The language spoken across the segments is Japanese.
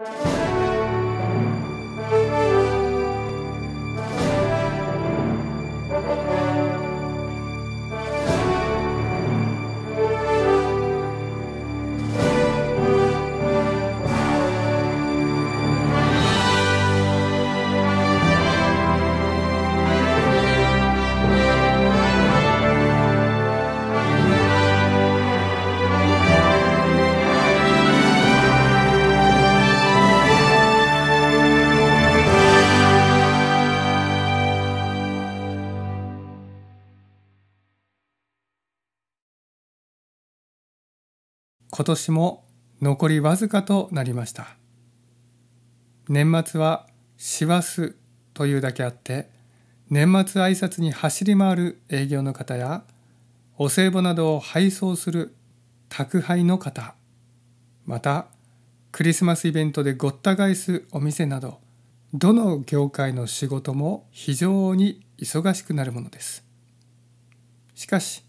you 今年も残りわずかとなりました年末は師走というだけあって年末挨拶に走り回る営業の方やお歳暮などを配送する宅配の方またクリスマスイベントでごった返すお店などどの業界の仕事も非常に忙しくなるものですしかし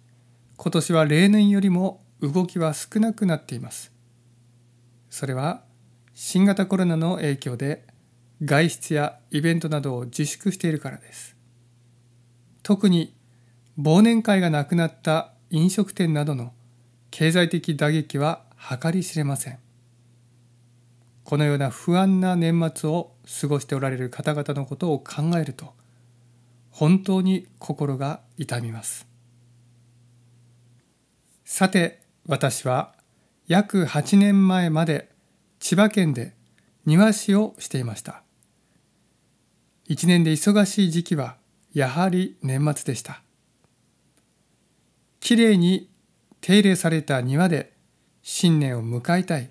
今年は例年よりも動きは少なくなっています。それは新型コロナの影響で外出やイベントなどを自粛しているからです。特に忘年会がなくなった飲食店などの経済的打撃は計り知れません。このような不安な年末を過ごしておられる方々のことを考えると本当に心が痛みます。さて私は約8年前まで千葉県で庭師をしていました一年で忙しい時期はやはり年末でしたきれいに手入れされた庭で新年を迎えたい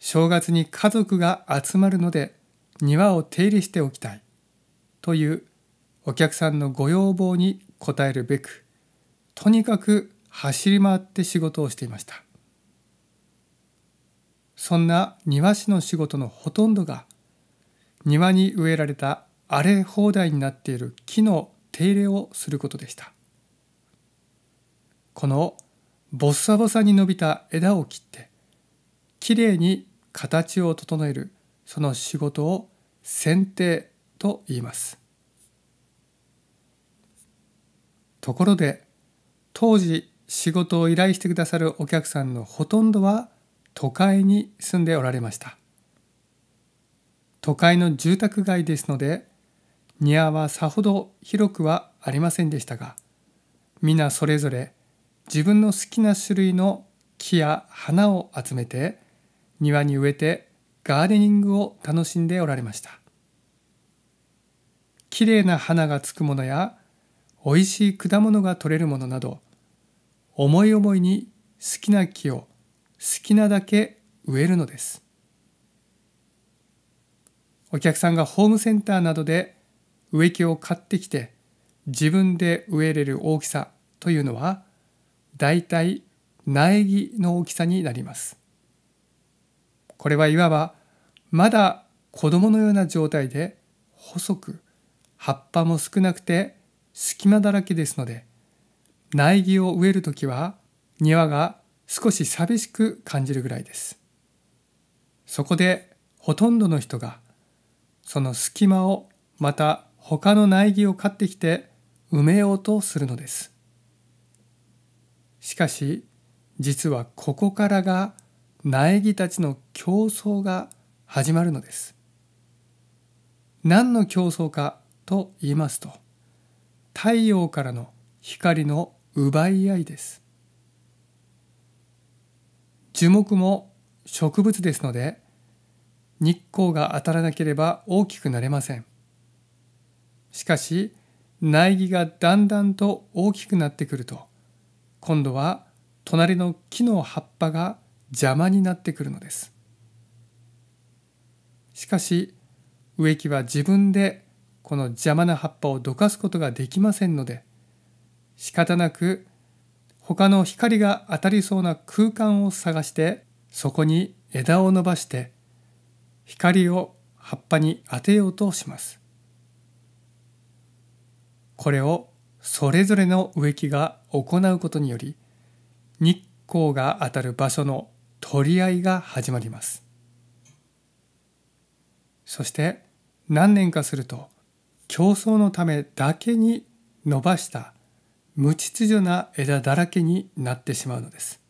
正月に家族が集まるので庭を手入れしておきたいというお客さんのご要望に応えるべくとにかく走り回って仕事をしていましたそんな庭師の仕事のほとんどが庭に植えられた荒れ放題になっている木の手入れをすることでしたこのボッサボサに伸びた枝を切ってきれいに形を整えるその仕事を剪定と言いますところで当時仕事を依頼してくださるお客さんのほとんどは都会に住んでおられました都会の住宅街ですので庭はさほど広くはありませんでしたが皆それぞれ自分の好きな種類の木や花を集めて庭に植えてガーデニングを楽しんでおられましたきれいな花がつくものやおいしい果物が取れるものなど思い思いに好きな木を好きなだけ植えるのですお客さんがホームセンターなどで植木を買ってきて自分で植えれる大きさというのはだいたい苗木の大きさになりますこれはいわばまだ子供のような状態で細く葉っぱも少なくて隙間だらけですので苗木を植える時は庭が少し寂しく感じるぐらいですそこでほとんどの人がその隙間をまた他の苗木を買ってきて埋めようとするのですしかし実はここからが苗木たちの競争が始まるのです何の競争かと言いますと太陽からの光の奪い合いです樹木も植物ですので日光が当たらなければ大きくなれませんしかし苗木がだんだんと大きくなってくると今度は隣の木の葉っぱが邪魔になってくるのですしかし植木は自分でこの邪魔な葉っぱをどかすことができませんので仕方なく他の光が当たりそうな空間を探してそこに枝を伸ばして光を葉っぱに当てようとします。これをそれぞれの植木が行うことにより日光が当たる場所の取り合いが始まります。そして何年かすると競争のためだけに伸ばした無秩序な枝だらけになってしまうのです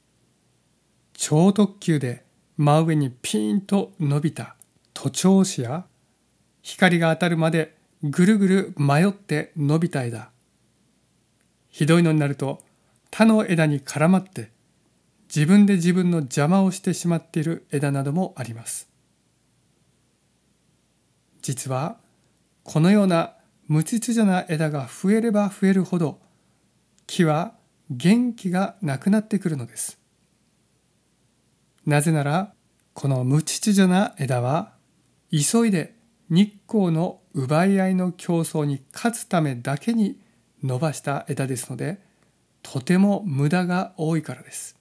超特急で真上にピーンと伸びた徒長枝や光が当たるまでぐるぐる迷って伸びた枝ひどいのになると他の枝に絡まって自分で自分の邪魔をしてしまっている枝などもあります実はこのような無秩序な枝が増えれば増えるほど木は元気がなくなってくるのです。なぜなら、この無秩序な枝は、急いで日光の奪い合いの競争に勝つためだけに伸ばした枝ですので、とても無駄が多いからです。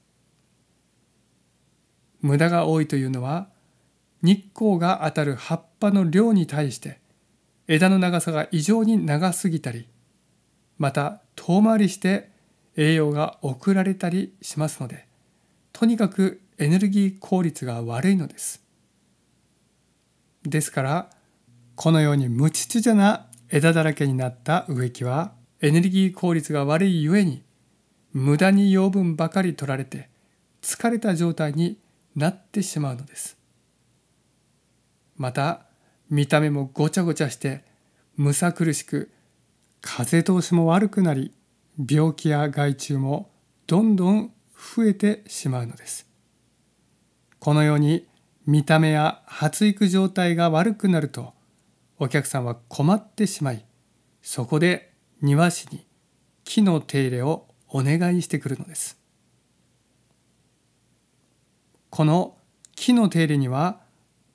無駄が多いというのは、日光が当たる葉っぱの量に対して、枝の長さが異常に長すぎたり、また遠回りして栄養が送られたりしますのでとにかくエネルギー効率が悪いのですですからこのように無秩序な枝だらけになった植木はエネルギー効率が悪いゆえに無駄に養分ばかり取られて疲れた状態になってしまうのですまた見た目もごちゃごちゃしてむさ苦しく風通しも悪くなり病気や害虫もどんどん増えてしまうのですこのように見た目や発育状態が悪くなるとお客さんは困ってしまいそこで庭師に木の手入れをお願いしてくるのですこの木の手入れには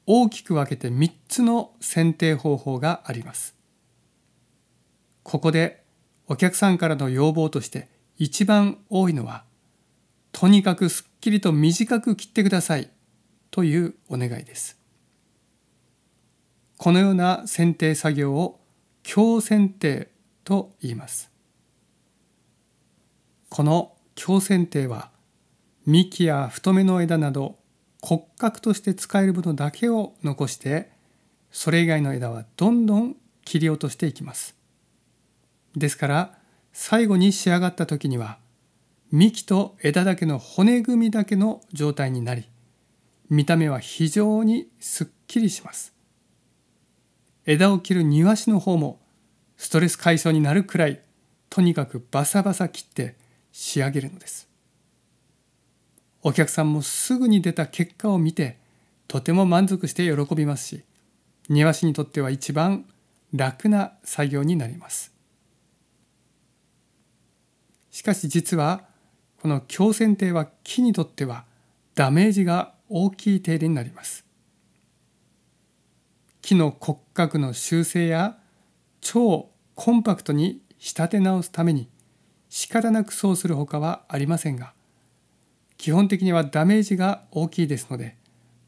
大きく分けて3つの剪定方法がありますここでお客さんからの要望として一番多いのは「とにかくすっきりと短く切ってください」というお願いです。このような剪定作業を強剪定と言います。この強剪定は幹や太めの枝など骨格として使える部分だけを残してそれ以外の枝はどんどん切り落としていきます。ですから最後に仕上がった時には幹と枝だけの骨組みだけの状態になり見た目は非常にすっきりします枝を切る庭師の方もストレス解消になるくらいとにかくバサバサ切って仕上げるのですお客さんもすぐに出た結果を見てとても満足して喜びますし庭師にとっては一番楽な作業になりますしかし実はこの強剪定は木にとってはダメージが大きい定電になります木の骨格の修正や超コンパクトに仕立て直すために仕方なくそうするほかはありませんが基本的にはダメージが大きいですので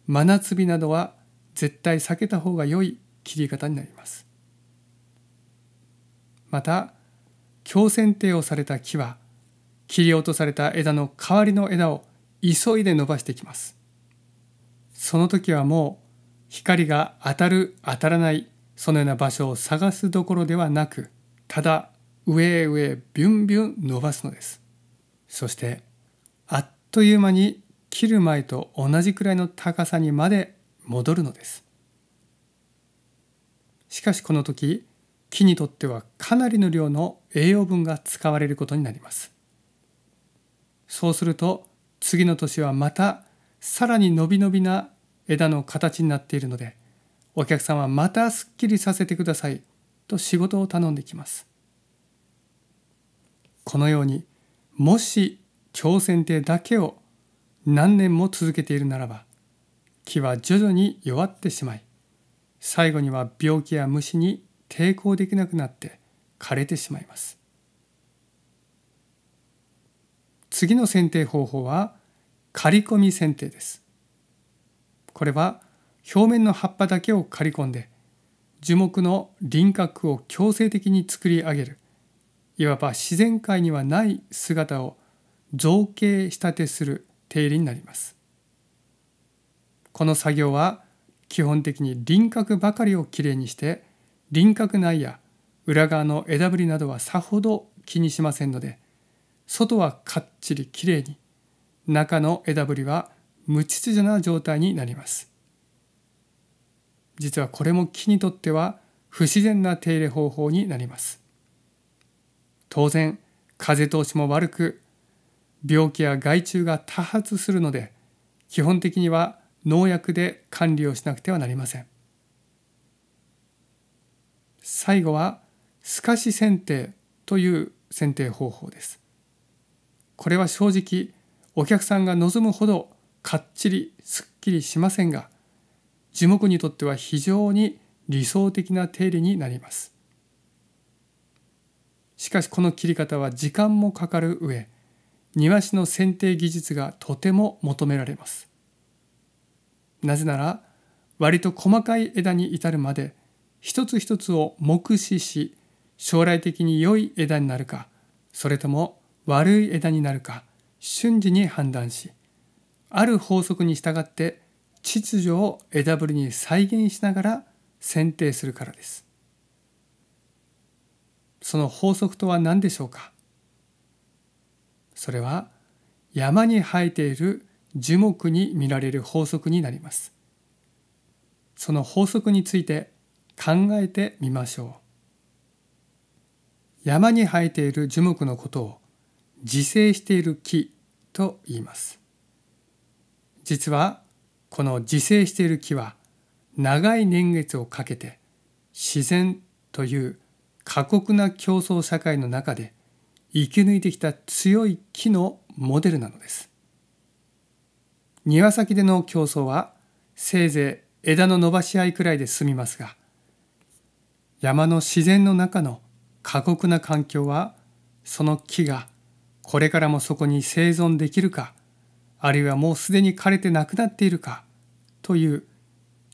真夏日などは絶対避けた方が良い切り方になりますまた強剪定をされた木は切り落とされた枝の代わりの枝を急いで伸ばしてきます。その時はもう光が当たる当たらないそのような場所を探すどころではなくただ上へ上へビュンビュン伸ばすのです。そしてあっという間に切る前と同じくらいの高さにまで戻るのです。しかしこの時木にとってはかなりの量の栄養分が使われることになりますそうすると次の年はまたさらに伸び伸びな枝の形になっているのでお客さんはまたすっきりさせてくださいと仕事を頼んできますこのようにもし朝鮮亭だけを何年も続けているならば木は徐々に弱ってしまい最後には病気や虫に抵抗できなくなって枯れてしまいます次の剪定方法は刈り込み剪定ですこれは表面の葉っぱだけを刈り込んで樹木の輪郭を強制的に作り上げるいわば自然界にはない姿を造形仕立てする手入れになりますこの作業は基本的に輪郭ばかりをきれいにして輪郭内や裏側の枝ぶりなどはさほど気にしませんので外はかっちりきれいに中の枝ぶりは無秩序な状態になります実はこれも木にとっては不自然な手入れ方法になります当然風通しも悪く病気や害虫が多発するので基本的には農薬で管理をしなくてはなりません最後は透かし剪定という剪定方法です。これは正直お客さんが望むほどかっちりすっきりしませんが樹木にとっては非常に理想的な手入れになります。しかしこの切り方は時間もかかる上庭師の剪定技術がとても求められます。なぜなら割と細かい枝に至るまで一つ一つを目視し将来的に良い枝になるかそれとも悪い枝になるか瞬時に判断しある法則に従って秩序を枝ぶりに再現しながら選定するからですその法則とは何でしょうかそれは山に生えている樹木に見られる法則になりますその法則について考えてみましょう山に生えている樹木のことを自生している木と言います実はこの自生している木は長い年月をかけて自然という過酷な競争社会の中で生き抜いてきた強い木のモデルなのです庭先での競争はせいぜい枝の伸ばし合いくらいで済みますが山の自然の中の過酷な環境はその木がこれからもそこに生存できるかあるいはもうすでに枯れてなくなっているかという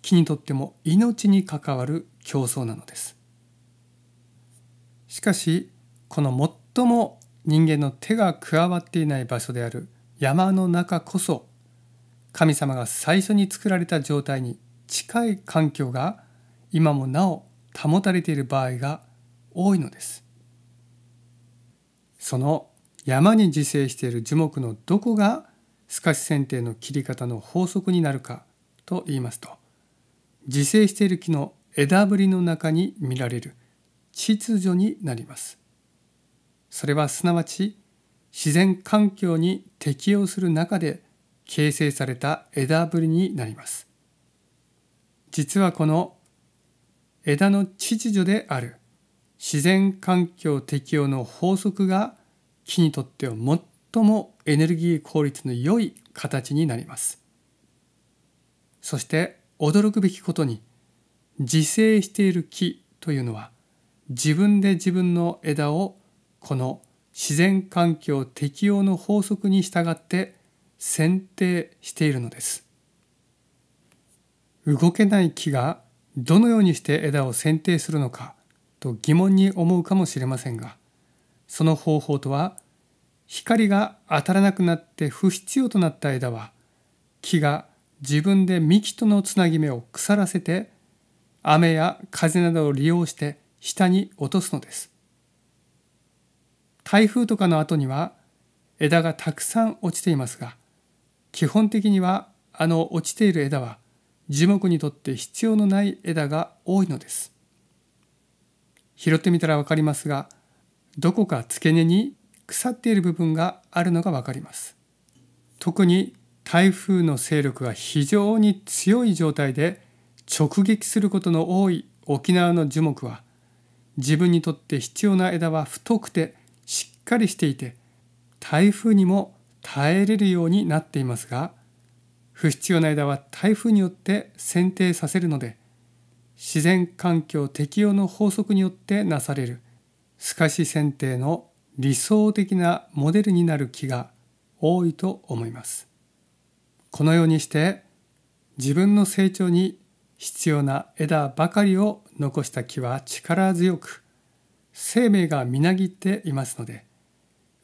木にとっても命に関わる競争なのです。しかしこの最も人間の手が加わっていない場所である山の中こそ神様が最初に作られた状態に近い環境が今もなお保たれている場合が多いのですその山に自生している樹木のどこが透かし剪定の切り方の法則になるかと言いますと自生している木の枝ぶりの中に見られる秩序になりますそれはすなわち自然環境に適応する中で形成された枝ぶりになります実はこの枝の秩序である自然環境適応の法則が木にとっては最もエネルギー効率の良い形になりますそして驚くべきことに自生している木というのは自分で自分の枝をこの自然環境適応の法則に従って剪定しているのです動けない木がどのようにして枝を剪定するのかと疑問に思うかもしれませんがその方法とは光が当たらなくなって不必要となった枝は木が自分で幹とのつなぎ目を腐らせて雨や風などを利用して下に落とすのです。台風とかの後には枝がたくさん落ちていますが基本的にはあの落ちている枝は樹木にとって必要のない枝が多いのです。拾ってみたら分かりますがどこか付け根に腐っている部分があるのが分かります特に台風の勢力が非常に強い状態で直撃することの多い沖縄の樹木は自分にとって必要な枝は太くてしっかりしていて台風にも耐えれるようになっていますが不必要な枝は台風によって剪定させるので自然環境適用の法則によってなされる透かし剪定の理想的なモデルになる木が多いと思います。このようにして自分の成長に必要な枝ばかりを残した木は力強く生命がみなぎっていますので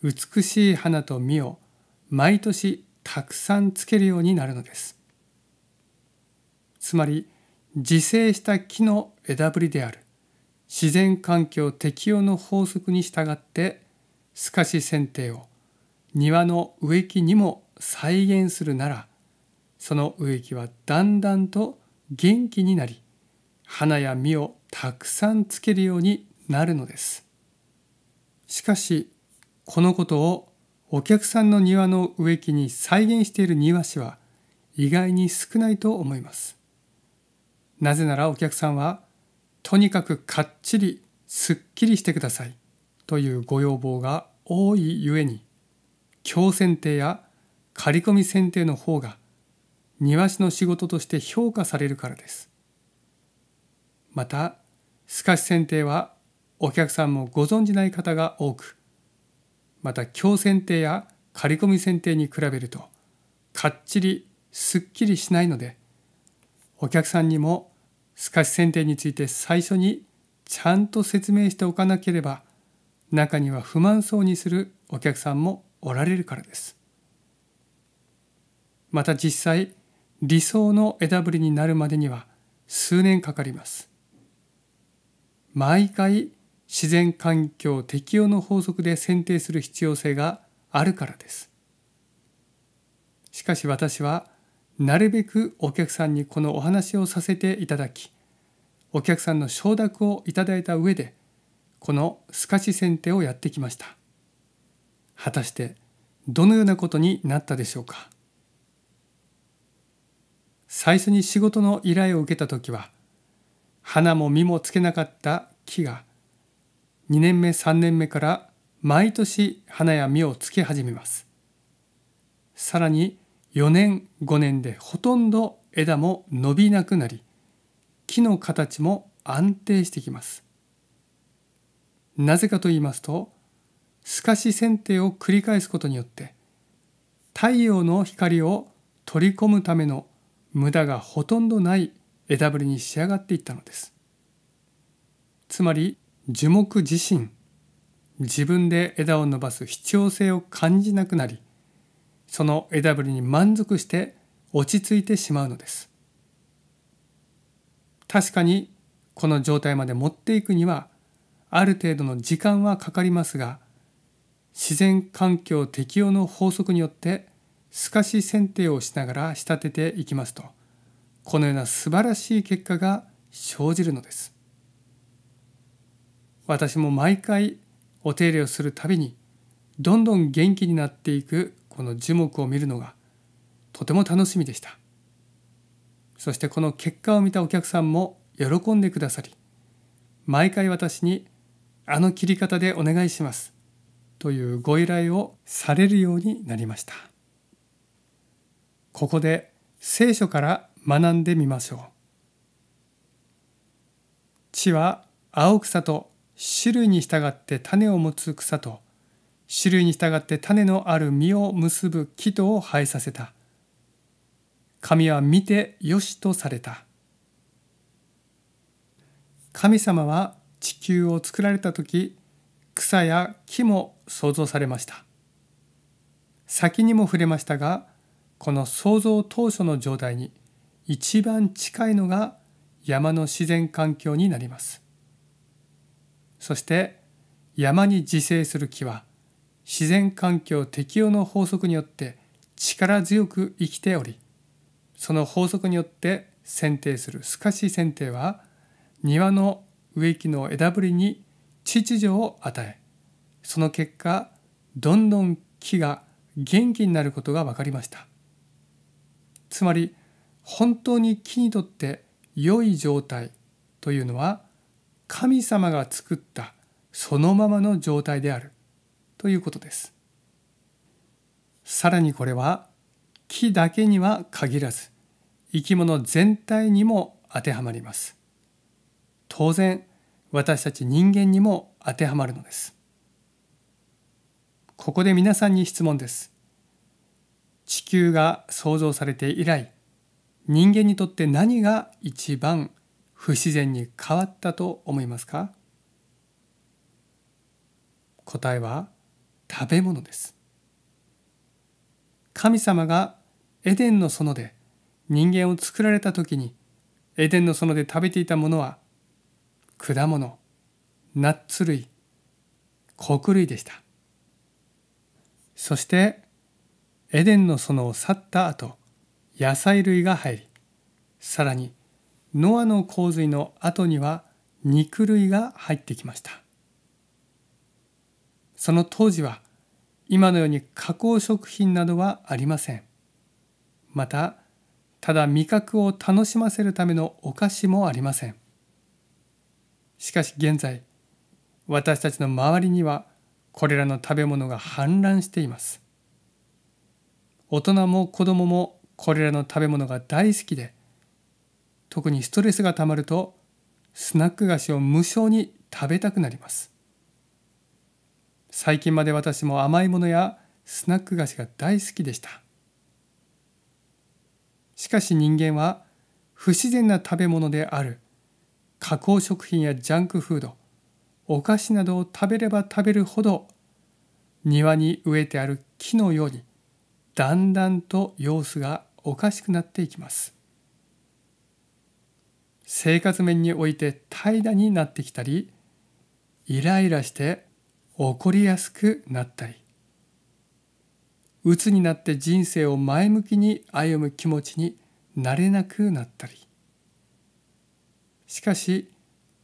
美しい花と実を毎年たくさんつけるようになるのです。つまり自生した木の枝ぶりである自然環境適用の法則に従って透かし剪定を庭の植木にも再現するならその植木はだんだんと元気になり花や実をたくさんつけるようになるのですしかしこのことをお客さんの庭の植木に再現している庭師は意外に少ないと思いますなぜならお客さんはとにかくかっちりすっきりしてくださいというご要望が多いゆえに強剪定や刈り込み剪定の方が庭師の仕事として評価されるからです。また透かし剪定はお客さんもご存じない方が多くまた強剪定や刈り込み剪定に比べるとかっちりすっきりしないのでお客さんにもしかし選定について最初にちゃんと説明しておかなければ中には不満そうにするお客さんもおられるからです。また実際理想の枝ぶりになるまでには数年かかります。毎回自然環境適用の法則で選定する必要性があるからです。しかし私はなるべくお客さんにこのお話をさせていただきお客さんの承諾をいただいた上でこの透かし剪定をやってきました果たしてどのようなことになったでしょうか最初に仕事の依頼を受けた時は花も実もつけなかった木が2年目3年目から毎年花や実をつけ始めますさらに4年5年でほとんど枝も伸びなくなり木の形も安定してきますなぜかと言いますと透かし剪定を繰り返すことによって太陽の光を取り込むための無駄がほとんどない枝ぶりに仕上がっていったのですつまり樹木自身自分で枝を伸ばす必要性を感じなくなりその枝ぶりに満足して落ち着いてしまうのです確かにこの状態まで持っていくにはある程度の時間はかかりますが自然環境適用の法則によって透かし剪定をしながら仕立てていきますとこのような素晴らしい結果が生じるのです私も毎回お手入れをするたびにどんどん元気になっていくこの樹木を見るのがとても楽しみでしたそしてこの結果を見たお客さんも喜んでくださり毎回私に「あの切り方でお願いします」というご依頼をされるようになりましたここで聖書から学んでみましょう地は青草と種類に従って種を持つ草と種類に従って種のある実を結ぶ木とを生えさせた。神は見てよしとされた。神様は地球を作られた時草や木も創造されました先にも触れましたがこの創造当初の状態に一番近いのが山の自然環境になりますそして山に自生する木は自然環境適応の法則によって力強く生きておりその法則によって剪定する透かし剪定は庭の植木の枝ぶりに秩序を与えその結果どんどん木が元気になることが分かりましたつまり本当に木にとって良い状態というのは神様が作ったそのままの状態であるということです。さらにこれは木だけには限らず生き物全体にも当てはまります。当然私たち人間にも当てはまるのです。ここで皆さんに質問です。地球が創造されて以来人間にとって何が一番不自然に変わったと思いますか答えは食べ物です神様がエデンの園で人間を作られた時にエデンの園で食べていたものは果物ナッツ類穀類でしたそしてエデンの園を去った後野菜類が入りさらにノアの洪水の後には肉類が入ってきましたその当時は今のように加工食品などはありませんまたただ味覚を楽しませるためのお菓子もありませんしかし現在私たちの周りにはこれらの食べ物が氾濫しています大人も子供もこれらの食べ物が大好きで特にストレスがたまるとスナック菓子を無性に食べたくなります最近まで私も甘いものやスナック菓子が大好きでしたしかし人間は不自然な食べ物である加工食品やジャンクフードお菓子などを食べれば食べるほど庭に植えてある木のようにだんだんと様子がおかしくなっていきます生活面において怠惰になってきたりイライラして起こりやすくなったりうつになって人生を前向きに歩む気持ちになれなくなったりしかし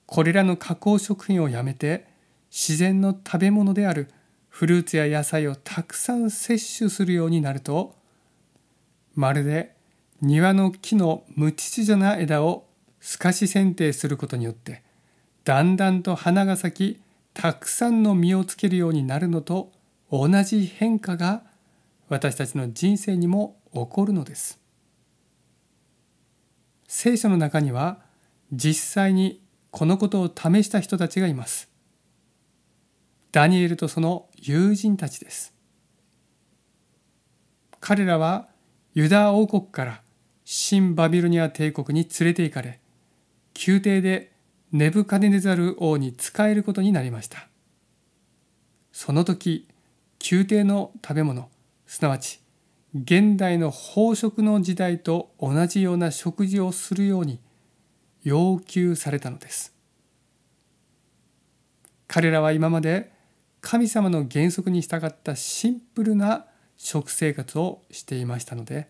これらの加工食品をやめて自然の食べ物であるフルーツや野菜をたくさん摂取するようになるとまるで庭の木の無秩序な枝を透かし剪定することによってだんだんと花が咲きたくさんの実をつけるようになるのと同じ変化が私たちの人生にも起こるのです聖書の中には実際にこのことを試した人たちがいますダニエルとその友人たちです彼らはユダ王国から新バビロニア帝国に連れて行かれ宮廷でネブカデネザル王に仕えることになりましたその時宮廷の食べ物すなわち現代の飽食の時代と同じような食事をするように要求されたのです彼らは今まで神様の原則に従ったシンプルな食生活をしていましたので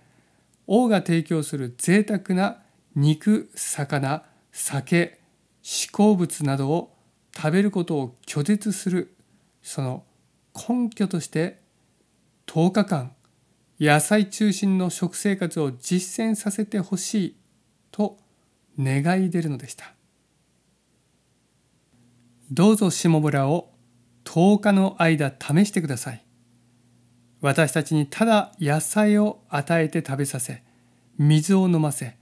王が提供する贅沢な肉魚酒思考物などを食べることを拒絶するその根拠として10日間野菜中心の食生活を実践させてほしいと願い出るのでしたどうぞ下村を10日の間試してください私たちにただ野菜を与えて食べさせ水を飲ませ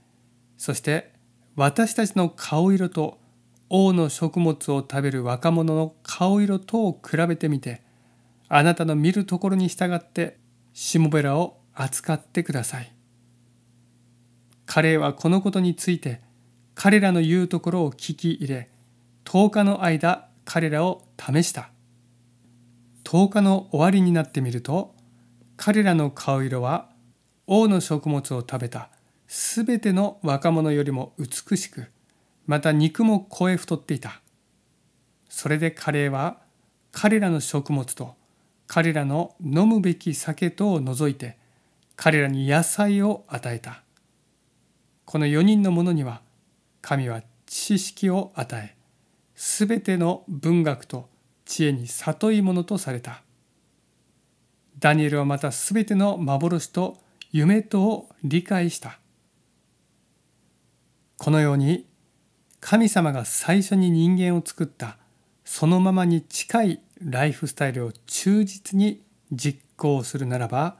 そして私たちの顔色と王の食物を食べる若者の顔色等を比べてみてあなたの見るところに従ってしもべらを扱ってください。彼はこのことについて彼らの言うところを聞き入れ10日の間彼らを試した10日の終わりになってみると彼らの顔色は王の食物を食べたすべての若者よりも美しくまた肉も肥え太っていた。それでカレーは彼らの食物と彼らの飲むべき酒とを除いて彼らに野菜を与えた。この4人のものには神は知識を与えすべての文学と知恵に悟いものとされた。ダニエルはまたすべての幻と夢とを理解した。このように神様が最初に人間を作ったそのままに近いライフスタイルを忠実に実行するならば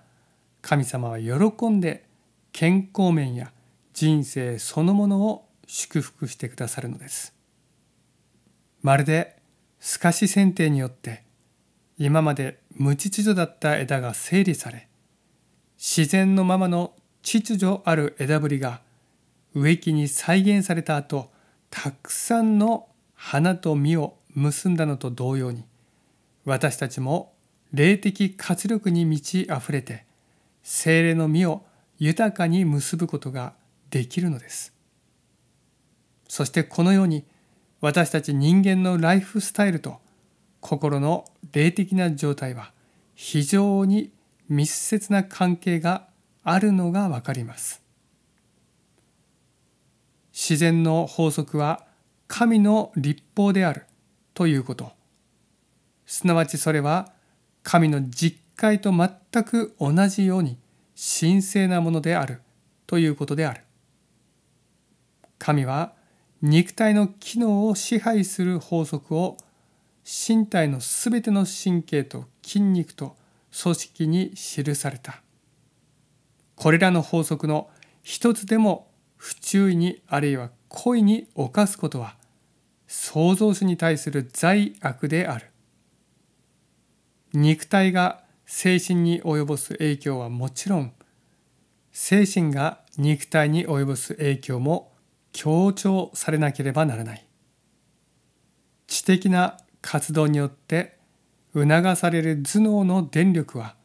神様は喜んで健康面や人生そのものを祝福してくださるのです。まるで透かし剪定によって今まで無秩序だった枝が整理され自然のままの秩序ある枝ぶりが植木に再現された後たくさんの花と実を結んだのと同様に私たちも霊的活力に満ち溢れて精霊の実を豊かに結ぶことができるのですそしてこのように私たち人間のライフスタイルと心の霊的な状態は非常に密接な関係があるのが分かります。自然の法則は神の立法であるということすなわちそれは神の実戒と全く同じように神聖なものであるということである神は肉体の機能を支配する法則を身体のすべての神経と筋肉と組織に記されたこれらの法則の一つでも不注意にあるいは故意に犯すことは創造主に対する罪悪である肉体が精神に及ぼす影響はもちろん精神が肉体に及ぼす影響も強調されなければならない知的な活動によって促される頭脳の電力は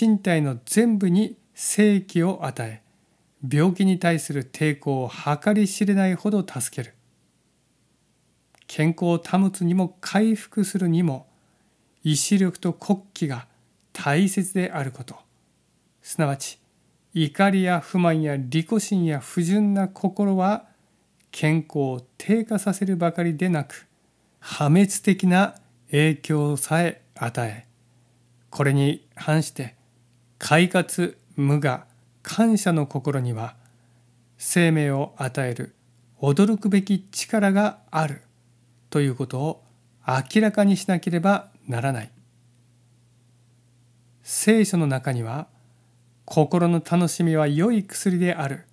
身体の全部に正気を与え病気に対する抵抗を計り知れないほど助ける健康を保つにも回復するにも意志力と国旗が大切であることすなわち怒りや不満や利己心や不純な心は健康を低下させるばかりでなく破滅的な影響さえ与えこれに反して快活無我感謝の心には生命を与える驚くべき力があるということを明らかにしなければならない聖書の中には心の楽しみは良い薬である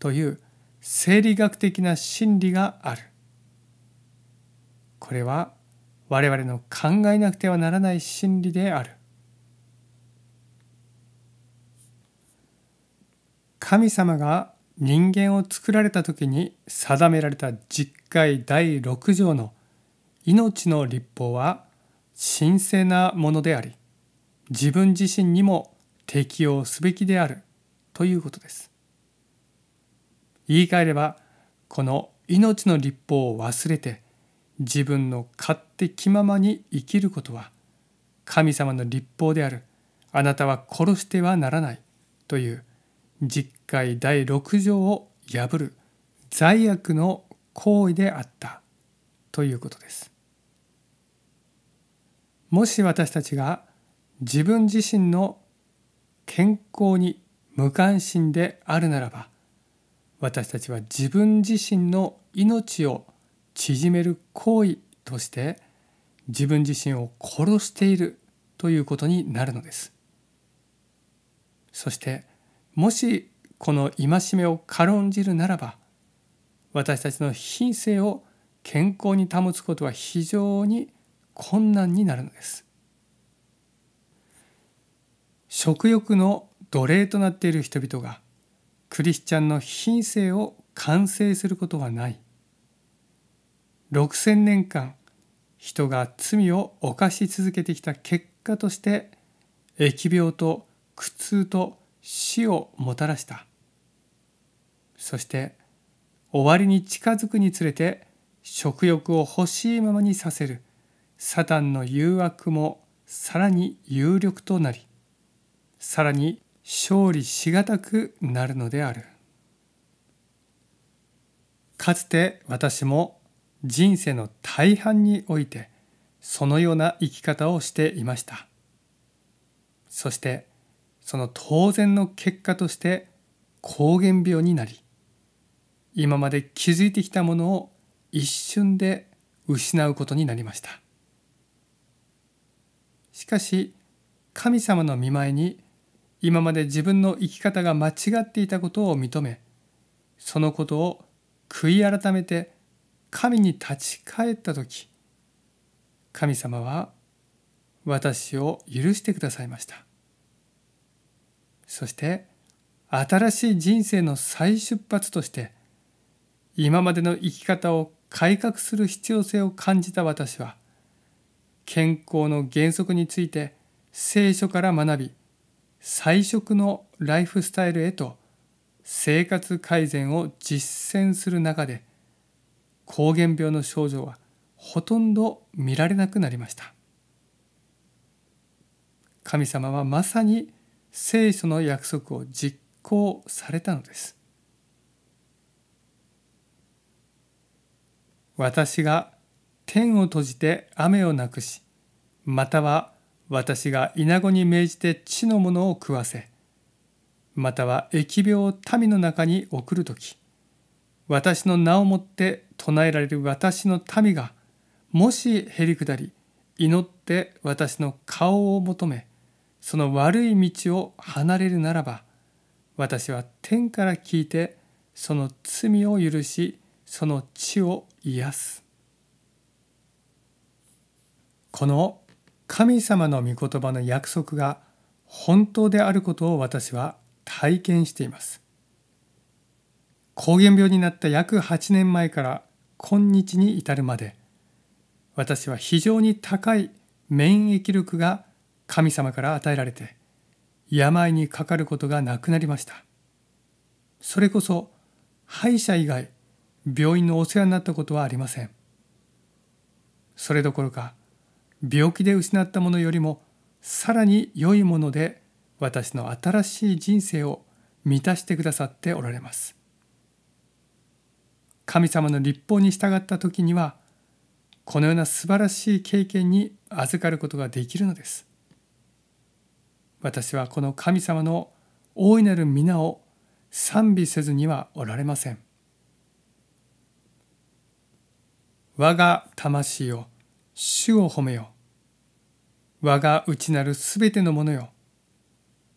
という生理学的な真理があるこれは我々の考えなくてはならない真理である神様が人間を作られた時に定められた実戒第6条の命の立法は神聖なものであり自分自身にも適用すべきであるということです言い換えればこの命の立法を忘れて自分の勝手気ままに生きることは神様の立法であるあなたは殺してはならないという実戒第6条を破る罪悪の行為であったということです。もし私たちが自分自身の健康に無関心であるならば私たちは自分自身の命を縮める行為として自分自身を殺しているということになるのです。そしてもしこの戒めを軽んじるならば私たちの品性を健康に保つことは非常に困難になるのです。食欲の奴隷となっている人々がクリスチャンの品性を完成することはない6,000年間人が罪を犯し続けてきた結果として疫病と苦痛と死をもたらしたそして終わりに近づくにつれて食欲を欲しいままにさせるサタンの誘惑もさらに有力となりさらに勝利しがたくなるのであるかつて私も人生の大半においてそのような生き方をしていましたそしてその当然の結果として膠原病になり今まで築いてきたものを一瞬で失うことになりましたしかし神様の見舞いに今まで自分の生き方が間違っていたことを認めそのことを悔い改めて神に立ち返った時神様は私を許してくださいましたそして新しい人生の再出発として今までの生き方を改革する必要性を感じた私は健康の原則について聖書から学び菜食のライフスタイルへと生活改善を実践する中で膠原病の症状はほとんど見られなくなりました神様はまさに聖書の約束を実行されたのです。私が天を閉じて雨をなくし、または私が稲子に命じて地のものを食わせ、または疫病を民の中に送る時私の名をもって唱えられる私の民がもしへりくだり祈って私の顔を求めその悪い道を離れるならば私は天から聞いてその罪を許しその地を癒すこの神様の御言葉の約束が本当であることを私は体験しています膠原病になった約8年前から今日に至るまで私は非常に高い免疫力が神様から与えられて病にかかることがなくなりましたそれこそ歯医者以外病院のお世話になったことはありませんそれどころか病気で失ったものよりもさらに良いもので私の新しい人生を満たしてくださっておられます神様の立法に従った時にはこのような素晴らしい経験に預かることができるのです私はこの神様の大いなる皆を賛美せずにはおられません。我が魂よ、主を褒めよ。我が内なるすべてのものよ。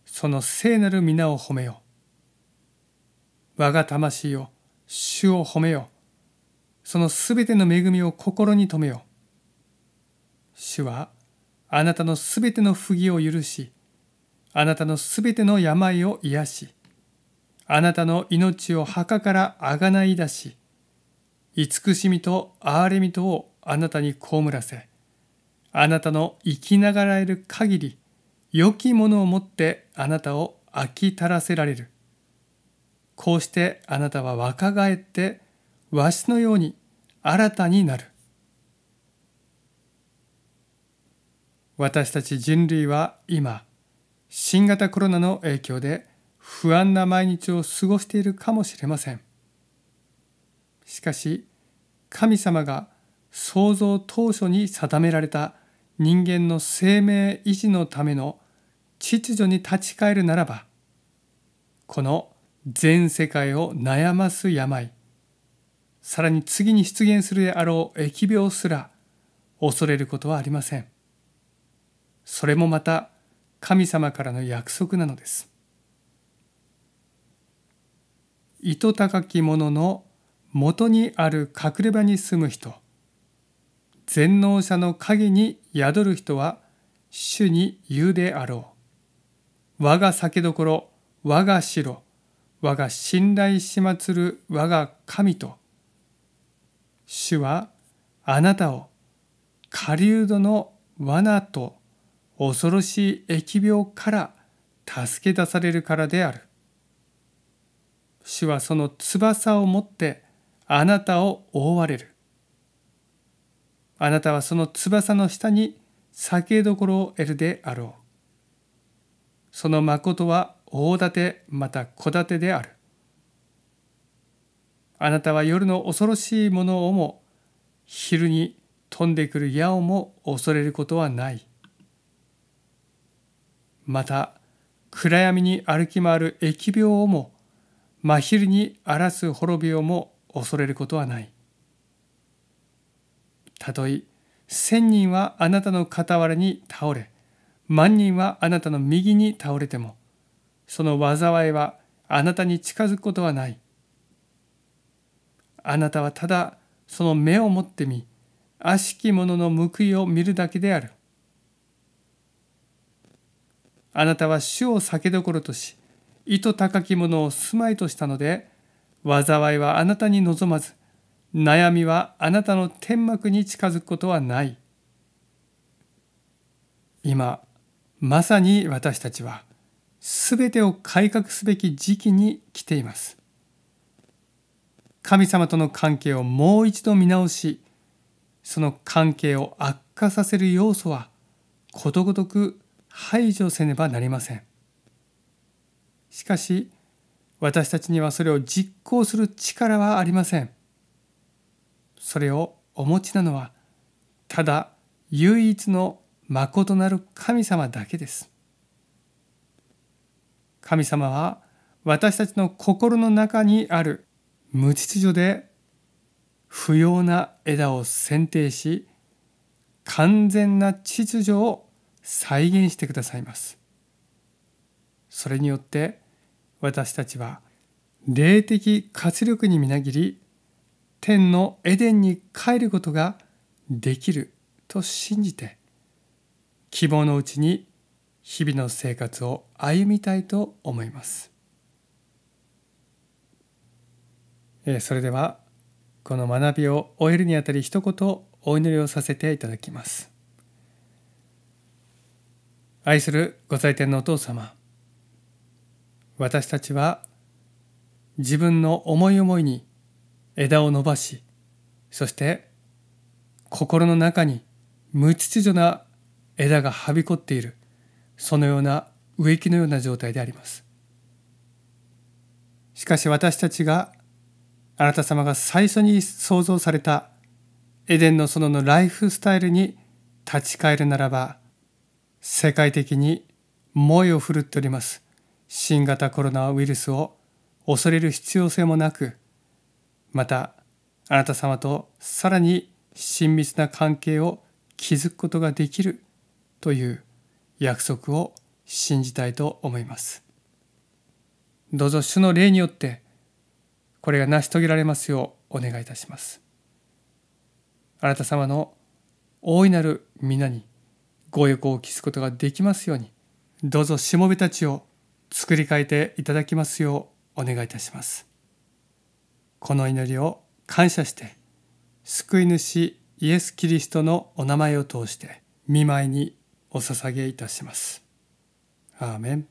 その聖なる皆を褒めよ。我が魂よ、主を褒めよ。そのすべての恵みを心に留めよ。主はあなたのすべての不義を許し、あなたのすべての病を癒し、あなたの命を墓からあがない出し、慈しみと憐れみとをあなたに被らせ、あなたの生きながらえる限り、良きものをもってあなたを飽きたらせられる。こうしてあなたは若返って、わしのように新たになる。私たち人類は今、新型コロナの影響で不安な毎日を過ごしているかもしれませんしかし神様が創造当初に定められた人間の生命維持のための秩序に立ち返るならばこの全世界を悩ます病さらに次に出現するであろう疫病すら恐れることはありませんそれもまた神様からの約束なのです。糸高き者の元にある隠れ場に住む人全能者の影に宿る人は主に言うであろう我が酒どころ我が城我が信頼しまつる我が神と主はあなたを狩人の罠と恐ろしい疫病から助け出されるからである。主はその翼を持ってあなたを覆われる。あなたはその翼の下に酒どころを得るであろう。その誠は大盾また小盾である。あなたは夜の恐ろしいものをも昼に飛んでくる矢をも恐れることはない。また暗闇に歩き回る疫病をも真昼に荒らす滅びをも恐れることはないたとえ千人はあなたの傍らに倒れ万人はあなたの右に倒れてもその災いはあなたに近づくことはないあなたはただその目を持ってみ悪しき者の報いを見るだけであるあなたは主を酒どころとし、糸高き者を住まいとしたので、災いはあなたに望まず、悩みはあなたの天幕に近づくことはない。今、まさに私たちは、すべてを改革すべき時期に来ています。神様との関係をもう一度見直し、その関係を悪化させる要素はことごとく排除せねばなりません。しかし私たちにはそれを実行する力はありません。それをお持ちなのはただ唯一のことなる神様だけです。神様は私たちの心の中にある無秩序で不要な枝を剪定し完全な秩序を再現してくださいます。それによって私たちは霊的活力にみなぎり天のエデンに帰ることができると信じて希望のうちに日々の生活を歩みたいと思います。えそれではこの学びを終えるにあたり一言お祈りをさせていただきます。愛するご在天のお父様私たちは自分の思い思いに枝を伸ばしそして心の中に無秩序な枝がはびこっているそのような植木のような状態でありますしかし私たちがあなた様が最初に創造されたエデンの園のライフスタイルに立ち返るならば世界的に猛威を振るっております新型コロナウイルスを恐れる必要性もなくまたあなた様とさらに親密な関係を築くことができるという約束を信じたいと思いますどうぞ主の霊によってこれが成し遂げられますようお願いいたしますあなた様の大いなる皆にご欲を期すことができますようにどうぞしもべたちを作り変えていただきますようお願いいたしますこの祈りを感謝して救い主イエス・キリストのお名前を通して見舞いにお捧げいたしますアーメン